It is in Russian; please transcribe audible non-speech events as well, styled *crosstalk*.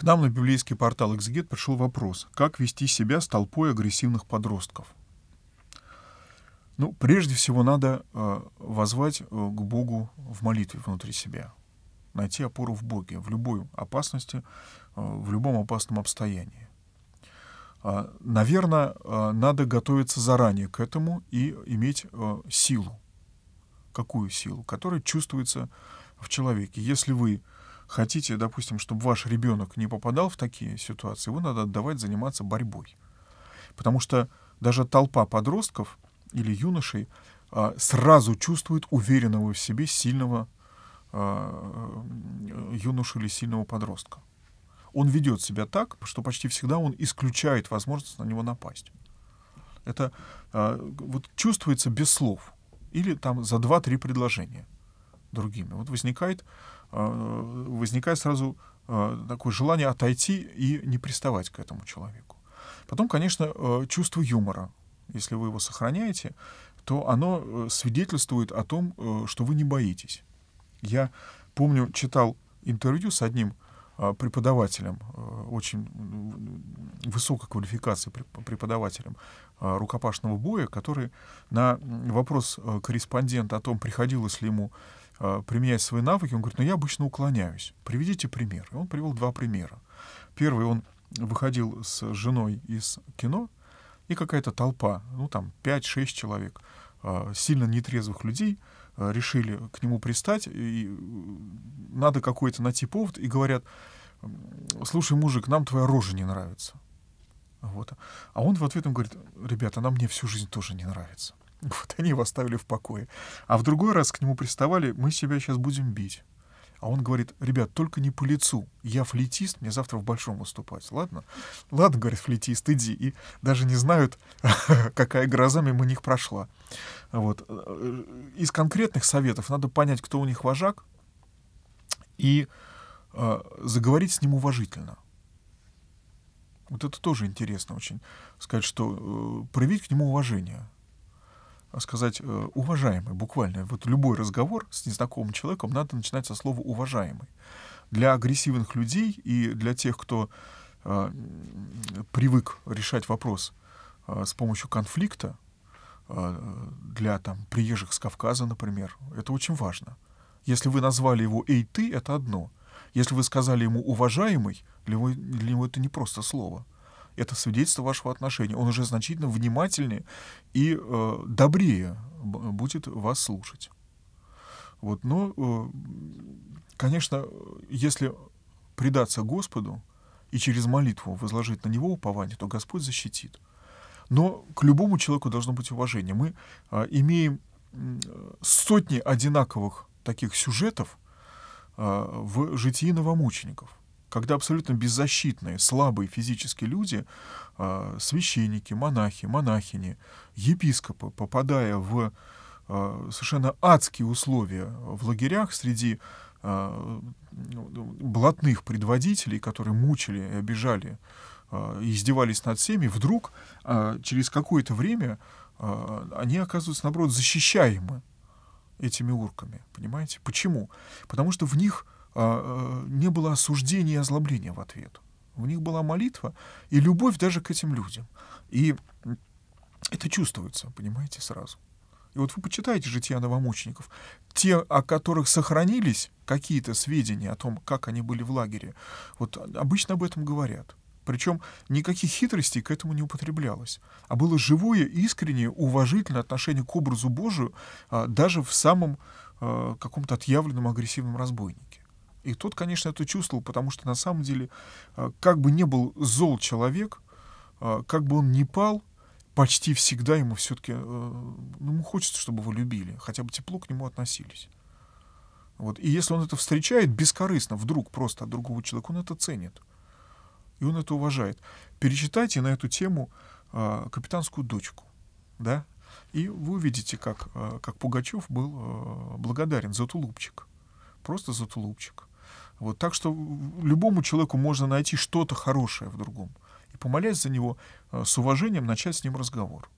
К нам на библейский портал «Эксгид» пришел вопрос, как вести себя с толпой агрессивных подростков. Ну, прежде всего надо э, возвать э, к Богу в молитве внутри себя, найти опору в Боге в любой опасности, э, в любом опасном обстоянии. Э, а, наверное, э, надо готовиться заранее к этому и иметь э, силу. Какую силу? Которая чувствуется в человеке. Если вы хотите, допустим, чтобы ваш ребенок не попадал в такие ситуации, его надо отдавать заниматься борьбой. Потому что даже толпа подростков или юношей а, сразу чувствует уверенного в себе сильного а, э, юношу или сильного подростка. Он ведет себя так, что почти всегда он исключает возможность на него напасть. Это а, вот чувствуется без слов или там за два-три предложения другими. Вот возникает Э, возникает сразу э, такое желание отойти и не приставать к этому человеку. Потом, конечно, э, чувство юмора. Если вы его сохраняете, то оно свидетельствует о том, что вы не боитесь. Я помню, читал интервью с одним преподавателем, очень высокой квалификации преподавателем рукопашного боя, который на вопрос корреспондента о том, приходилось ли ему а, применять свои навыки, он говорит, ну я обычно уклоняюсь. Приведите пример. И он привел два примера. Первый, он выходил с женой из кино, и какая-то толпа, ну там 5-6 человек, а, сильно нетрезвых людей, а, решили к нему пристать, и надо какой-то найти повод, и говорят, слушай, мужик, нам твоя рожа не нравится. Вот. А он в ответ им говорит, ребята, она мне всю жизнь тоже не нравится. *laughs* Вот они его оставили в покое. А в другой раз к нему приставали, мы себя сейчас будем бить. А он говорит, ребят, только не по лицу. Я флетист, мне завтра в большом выступать. Ладно? Ладно, говорит флетист, иди. И даже не знают, *laughs* какая гроза мимо них прошла. Вот. Э, из конкретных советов надо понять, кто у них вожак, и э, заговорить с ним уважительно. Вот это тоже интересно очень. Сказать, что э, проявить к нему уважение. А сказать э, уважаемый, буквально. Вот любой разговор с незнакомым человеком надо начинать со слова уважаемый. Для агрессивных людей и для тех, кто э, привык решать вопрос э, с помощью конфликта, э, для там, приезжих с Кавказа, например, это очень важно. Если вы назвали его «эй ты», это одно. Если вы сказали ему «уважаемый», для него, для него это не просто слово — это свидетельство вашего отношения. Он уже значительно внимательнее и э, добрее будет вас слушать. Вот, но, ну, э, конечно, если предаться Господу и через молитву возложить на Него упование, то Господь защитит. Но к любому человеку должно быть уважение. Мы э, имеем сотни одинаковых таких сюжетов э, в житии новомучеников когда абсолютно беззащитные, слабые физически люди, а, священники, монахи, монахини, епископы, попадая в а, совершенно адские условия в лагерях среди а, ну, блатных предводителей, которые мучили и обижали, издевались над всеми, вдруг через какое-то время они оказываются, наоборот, защищаемы этими урками. Понимаете? Почему? Потому что в них а, э, не было осуждения и озлобления в ответ. В них была молитва и любовь даже к этим людям. И это чувствуется, понимаете, сразу. И вот вы почитаете «Жития новомучеников». Те, о которых сохранились какие-то сведения о том, как они были в лагере, вот обычно об этом говорят. Причем никаких хитростей к этому не употреблялось, а было живое, искреннее, уважительное отношение к образу Божию а, даже в самом а, каком-то отъявленном агрессивном разбойнике. И тот, конечно, это чувствовал, потому что на самом деле, а, как бы не был зол человек, а, как бы он не пал, почти всегда ему все-таки, э, ну, ему хочется, чтобы его любили, хотя бы тепло к нему относились. Вот. И если он это встречает бескорыстно, вдруг просто от другого человека, он это ценит. И он это уважает. Перечитайте на эту тему э, «Капитанскую дочку». Да? И вы увидите, как, э, как Пугачев был э, благодарен за тулупчик. Просто за тулупчик. Вот, так что любому человеку можно найти что-то хорошее в другом. И, помолясь за него, э, с уважением начать с ним разговор.